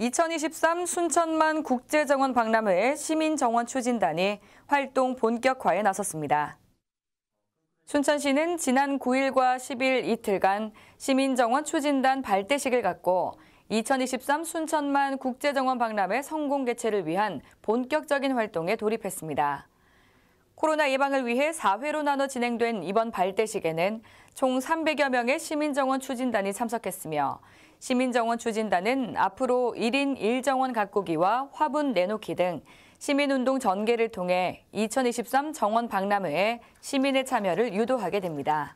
2023 순천만 국제정원 박람회 시민정원 추진단이 활동 본격화에 나섰습니다. 순천시는 지난 9일과 10일 이틀간 시민정원 추진단 발대식을 갖고 2023 순천만 국제정원 박람회 성공 개최를 위한 본격적인 활동에 돌입했습니다. 코로나 예방을 위해 4회로 나눠 진행된 이번 발대식에는 총 300여 명의 시민정원 추진단이 참석했으며 시민정원 추진단은 앞으로 1인 1정원 가꾸기와 화분 내놓기 등 시민운동 전개를 통해 2023 정원 박람회에 시민의 참여를 유도하게 됩니다.